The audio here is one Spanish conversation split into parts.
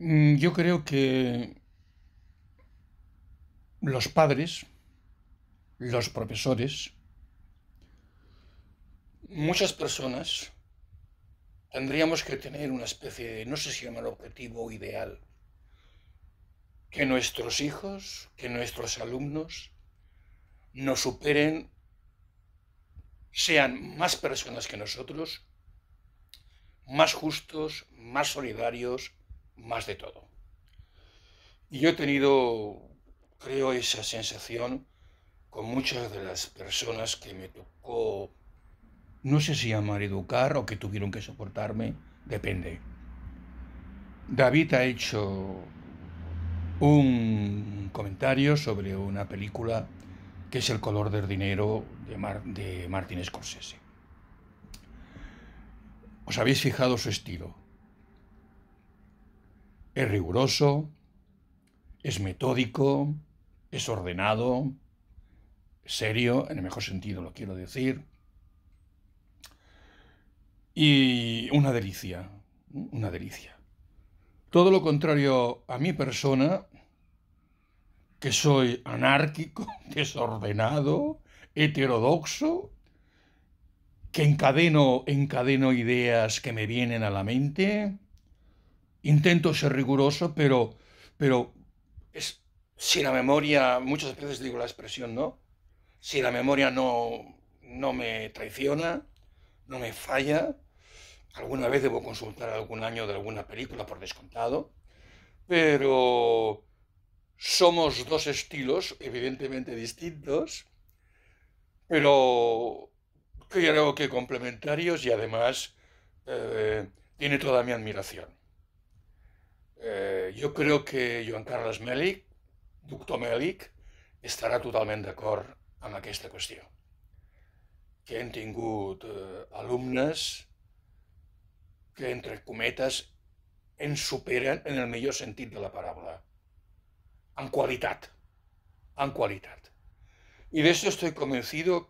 Mm, yo creo que los padres, los profesores, muchas personas tendríamos que tener una especie de, no sé si llamar objetivo ideal, que nuestros hijos, que nuestros alumnos nos superen, sean más personas que nosotros, más justos, más solidarios, más de todo. Y yo he tenido, creo, esa sensación con muchas de las personas que me tocó, no sé si llamar educar o que tuvieron que soportarme, depende. David ha hecho un comentario sobre una película que es El color del dinero de, de Martin Scorsese. ¿Os habéis fijado su estilo? es riguroso, es metódico, es ordenado, serio, en el mejor sentido lo quiero decir, y una delicia, una delicia. Todo lo contrario a mi persona, que soy anárquico, desordenado, heterodoxo, que encadeno, encadeno ideas que me vienen a la mente, intento ser riguroso, pero, pero es, si la memoria, muchas veces digo la expresión, ¿no? Si la memoria no, no me traiciona, no me falla, alguna vez debo consultar algún año de alguna película por descontado, pero somos dos estilos evidentemente distintos, pero creo que complementarios y además eh, tiene toda mi admiración. Eh, jo crec que Joan Carles Mèlic, doctor Mèlic, estarà totalment d'acord amb aquesta qüestió. Que hem tingut eh, alumnes que, entre cometes, ens superen en el millor sentit de la paraula. En qualitat. En qualitat. Y de eso estoy convencido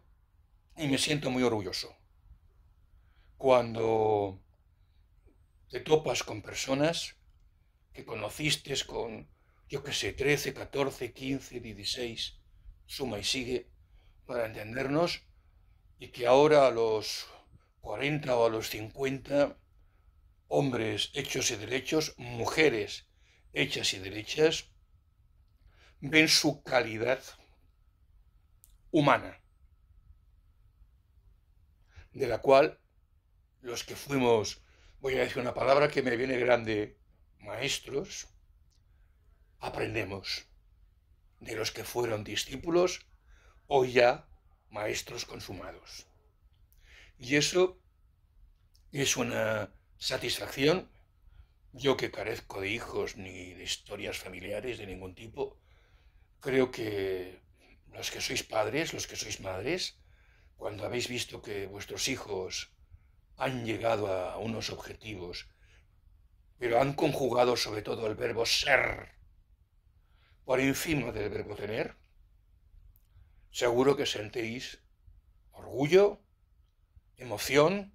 y me siento muy orgulloso. Cuando te topas con personas que conociste con, yo qué sé, 13, 14, 15, 16, suma y sigue, para entendernos, y que ahora a los 40 o a los 50, hombres hechos y derechos, mujeres hechas y derechas, ven su calidad humana, de la cual los que fuimos, voy a decir una palabra que me viene grande maestros, aprendemos de los que fueron discípulos o ya maestros consumados. Y eso es una satisfacción. Yo que carezco de hijos ni de historias familiares de ningún tipo, creo que los que sois padres, los que sois madres, cuando habéis visto que vuestros hijos han llegado a unos objetivos pero han conjugado sobre todo el verbo ser por encima del verbo tener, seguro que sentéis orgullo, emoción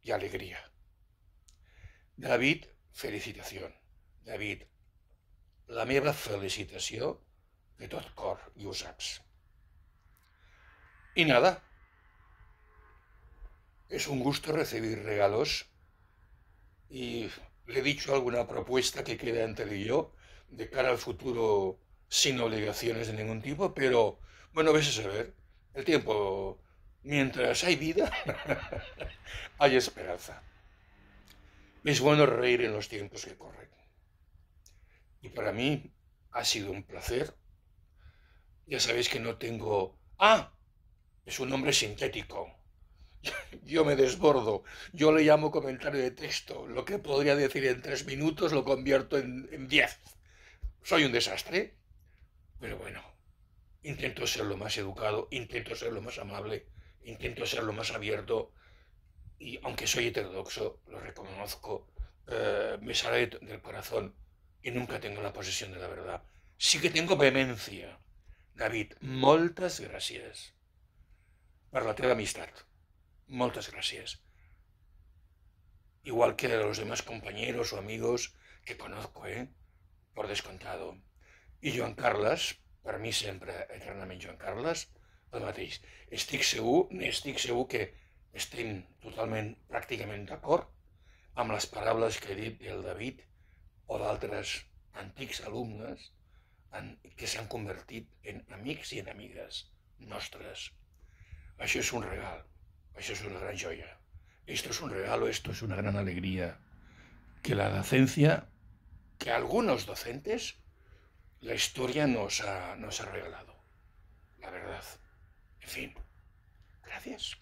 y alegría. David, felicitación. David, la meva felicitación de tot cor i Y nada, es un gusto recibir regalos y le he dicho alguna propuesta que queda entre yo de cara al futuro sin obligaciones de ningún tipo, pero bueno, ves a saber, el tiempo, mientras hay vida, hay esperanza. Es bueno reír en los tiempos que corren. Y para mí ha sido un placer. Ya sabéis que no tengo... Ah, es un hombre sintético yo me desbordo, yo le llamo comentario de texto, lo que podría decir en tres minutos lo convierto en, diez. Soy un desastre, pero bueno, intento ser lo más educado, intento ser lo más amable, intento ser lo más abierto y aunque soy heterodoxo, lo reconozco, eh, me sale del corazón y nunca tengo la posesión de la verdad. Sí que tengo vehemencia. David, muchas gracias per la amistad Moltes gràcies. Igual que a los demás compañeros o amigos que conozco, ¿eh? Por descontado. I Joan Carles, per mi sempre, eternament Joan Carles, el mateix. Estic segur, estic segur que estem totalment, pràcticament d'acord amb les paraules que ha dit el David o d'altres antics alumnes en, que s'han convertit en amics i en amigues nostres. Això és un regal. Eso es una gran joya. Esto es un regalo, esto es una gran alegría. Que la docencia, que algunos docentes, la historia nos ha, nos ha regalado. La verdad. En fin. Gracias.